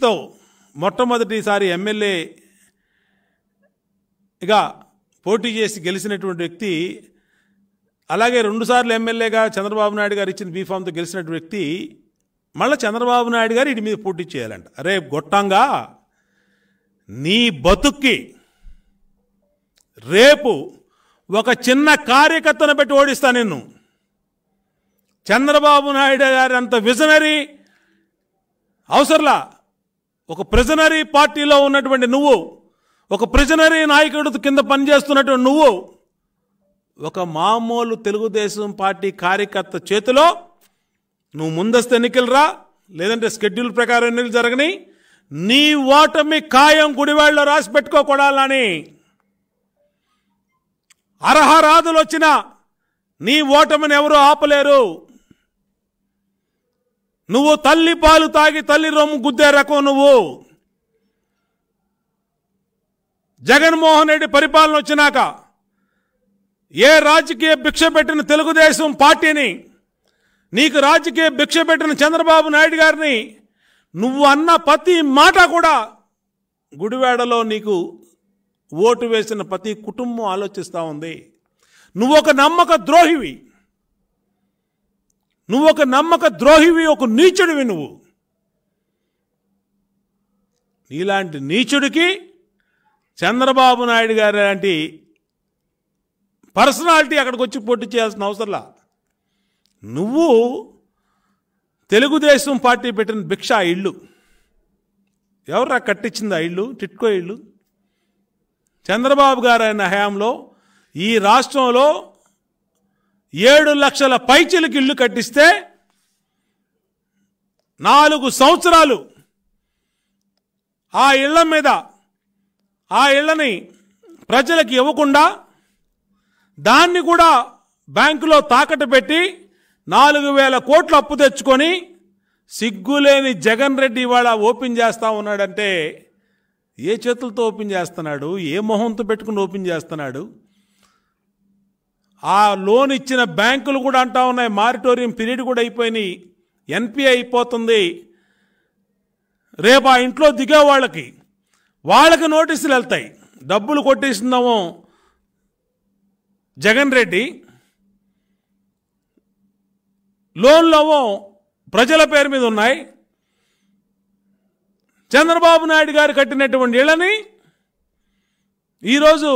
కృషితో మొట్టమొదటిసారి ఎమ్మెల్యేగా పోటీ చేసి గెలిచినటువంటి వ్యక్తి అలాగే రెండుసార్లు ఎమ్మెల్యేగా చంద్రబాబు నాయుడు గారు ఇచ్చిన బీఫామ్తో గెలిచినటువంటి వ్యక్తి మళ్ళీ చంద్రబాబు నాయుడు గారు ఇటు మీద పోటీ చేయాలంట అరే గొట్టంగా నీ బతుక్కి రేపు ఒక చిన్న కార్యకర్తను పెట్టి ఓడిస్తా నిన్ను చంద్రబాబు నాయుడు గారి అంత విజనరీ అవసరంలా ఒక ప్రిజనరీ పార్టీలో ఉన్నటువంటి నువ్వు ఒక ప్రిజనరీ నాయకుడు కింద పనిచేస్తున్నటువంటి నువ్వు ఒక మామూలు తెలుగుదేశం పార్టీ కార్యకర్త చేతిలో నువ్వు ముందస్తు ఎన్నికలు రా లేదంటే షెడ్యూల్ ప్రకారం ఎన్నికలు జరగని నీ ఓటమి ఖాయం గుడివాళ్ళలో రాసి పెట్టుకోకూడాలని అర్హరాదులు వచ్చిన నీ ఓటమిని ఎవరు ఆపలేరు నువ్వు తల్లి పాలు తాగి తల్లి రొమ్ము గుద్దే రకం నువ్వు జగన్మోహన్ రెడ్డి పరిపాలన వచ్చినాక ఏ రాజకీయ భిక్ష పెట్టిన తెలుగుదేశం పార్టీని నీకు రాజకీయ భిక్ష పెట్టిన చంద్రబాబు నాయుడు గారిని నువ్వు అన్న ప్రతి మాట కూడా గుడివాడలో నీకు ఓటు వేసిన ప్రతి కుటుంబం ఆలోచిస్తూ ఉంది నువ్వొక నమ్మక ద్రోహివి నువ్వు ఒక నమ్మక ద్రోహివి ఒక నీచుడివి నువ్వు నీలాంటి నీచుడికి చంద్రబాబు నాయుడు గారు లాంటి పర్సనాలిటీ అక్కడికి వచ్చి పోటీ చేయాల్సిన అవసరంలా నువ్వు తెలుగుదేశం పార్టీ పెట్టిన భిక్ష ఇళ్ళు ఎవరు కట్టించింది ఆ ఇళ్ళు టిట్కో ఇళ్ళు చంద్రబాబు గారు ఆయన హయాంలో ఈ రాష్ట్రంలో ఏడు లక్షల పైచిలకు ఇల్లు కట్టిస్తే నాలుగు సంవత్సరాలు ఆ ఇళ్ల మీద ఆ ఇళ్లని ప్రజలకు ఇవ్వకుండా దాన్ని కూడా బ్యాంకులో తాకట్టు పెట్టి నాలుగు వేల కోట్లు అప్పు తెచ్చుకొని సిగ్గులేని జగన్ రెడ్డి ఇవాళ ఓపెన్ చేస్తూ ఉన్నాడంటే ఏ చేతులతో ఓపెన్ చేస్తున్నాడు ఏ మొహంతో పెట్టుకుని ఓపెన్ చేస్తున్నాడు ఆ లోన్ ఇచ్చిన బ్యాంకులు కూడా అంటా ఉన్నాయి మారిటోరియం పీరియడ్ కూడా అయిపోయినాయి ఎన్పి అయిపోతుంది రేపు ఆ ఇంట్లో దిగే వాళ్ళకి వాళ్ళకి నోటీసులు వెళ్తాయి డబ్బులు కొట్టేసిందాము జగన్ రెడ్డి లోన్లవో ప్రజల పేరు మీద ఉన్నాయి చంద్రబాబు నాయుడు గారు కట్టినటువంటి ఇళ్ళని ఈరోజు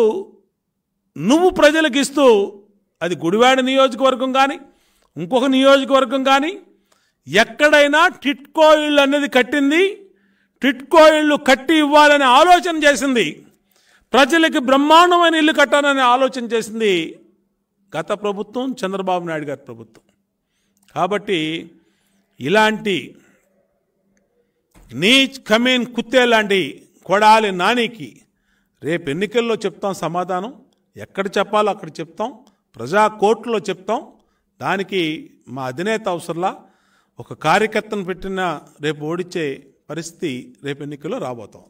నువ్వు ప్రజలకు ఇస్తూ అది గుడివాడ నియోజకవర్గం కానీ ఇంకొక నియోజకవర్గం కానీ ఎక్కడైనా టిట్కో ఇళ్ళు అనేది కట్టింది టిట్కో ఇళ్ళు కట్టి ఇవ్వాలని ఆలోచన చేసింది ప్రజలకి బ్రహ్మాండమైన ఇల్లు కట్టాలని ఆలోచన చేసింది గత ప్రభుత్వం చంద్రబాబు నాయుడు గారి ప్రభుత్వం కాబట్టి ఇలాంటి నీచ్ కమీన్ కుత్తే లాంటి కొడాలి నానికి రేపు ఎన్నికల్లో చెప్తాం సమాధానం ఎక్కడ చెప్పాలో అక్కడ చెప్తాం ప్రజా కోర్టులో చెప్తాం దానికి మా అధినేత అవసరంలా ఒక కార్యకర్తను పెట్టిన రేపు ఓడిచ్చే పరిస్థితి రేపు ఎన్నికల్లో రాబోతాం